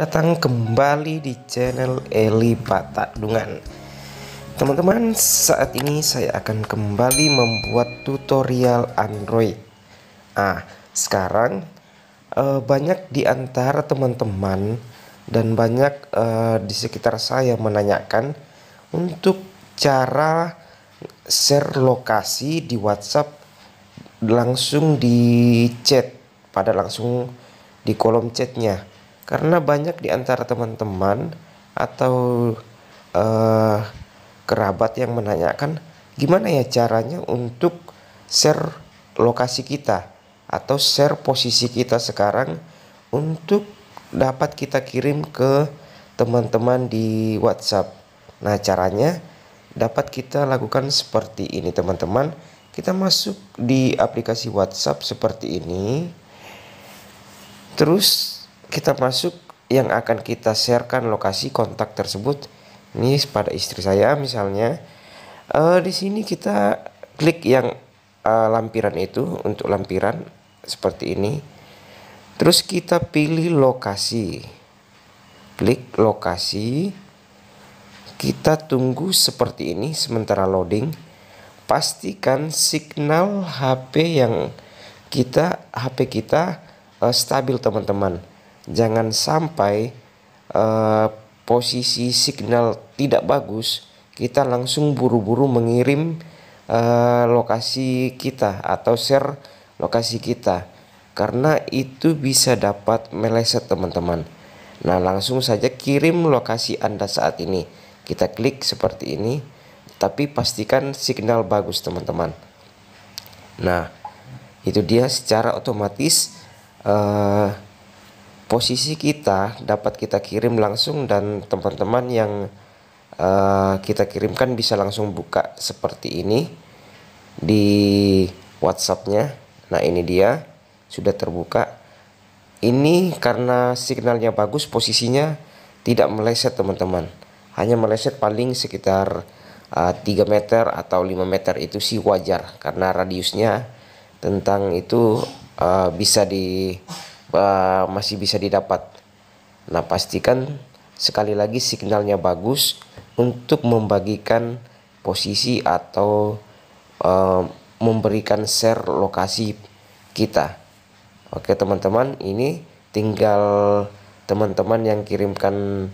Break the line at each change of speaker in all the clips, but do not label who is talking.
datang kembali di channel Eli Batak Dungan Teman-teman saat ini saya akan kembali membuat tutorial Android Ah sekarang eh, banyak di antara teman-teman dan banyak eh, di sekitar saya menanyakan untuk cara share lokasi di WhatsApp langsung di chat pada langsung di kolom chatnya karena banyak di antara teman-teman atau uh, kerabat yang menanyakan gimana ya caranya untuk share lokasi kita atau share posisi kita sekarang untuk dapat kita kirim ke teman-teman di WhatsApp. Nah, caranya dapat kita lakukan seperti ini, teman-teman. Kita masuk di aplikasi WhatsApp seperti ini. Terus kita masuk yang akan kita sharekan lokasi kontak tersebut ini pada istri saya misalnya uh, di sini kita klik yang uh, lampiran itu untuk lampiran seperti ini terus kita pilih lokasi klik lokasi kita tunggu seperti ini sementara loading pastikan signal HP yang kita HP kita uh, stabil teman-teman jangan sampai uh, posisi signal tidak bagus kita langsung buru-buru mengirim uh, lokasi kita atau share lokasi kita karena itu bisa dapat meleset teman-teman nah langsung saja kirim lokasi anda saat ini kita klik seperti ini tapi pastikan signal bagus teman-teman nah itu dia secara otomatis uh, posisi kita dapat kita kirim langsung dan teman-teman yang uh, kita kirimkan bisa langsung buka seperti ini di WhatsAppnya. Nah ini dia sudah terbuka. Ini karena signalnya bagus posisinya tidak meleset teman-teman. Hanya meleset paling sekitar uh, eh, 3 meter atau 5 meter itu sih wajar karena radiusnya tentang itu uh, bisa di Eh, masih bisa didapat. Nah, pastikan sekali lagi signalnya bagus untuk membagikan posisi atau uh, memberikan share lokasi kita. Oke, teman-teman, ini tinggal teman-teman yang kirimkan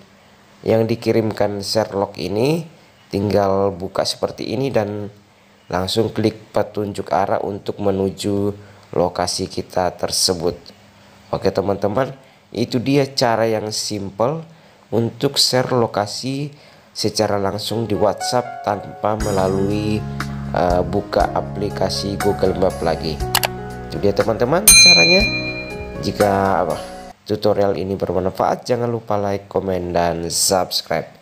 yang dikirimkan share lock ini tinggal buka seperti ini dan langsung klik petunjuk arah untuk menuju lokasi kita tersebut. Oke teman-teman, itu dia cara yang simple untuk share lokasi secara langsung di WhatsApp tanpa melalui uh, buka aplikasi Google Map lagi. Itu dia teman-teman caranya. Jika apa, tutorial ini bermanfaat, jangan lupa like, komen, dan subscribe.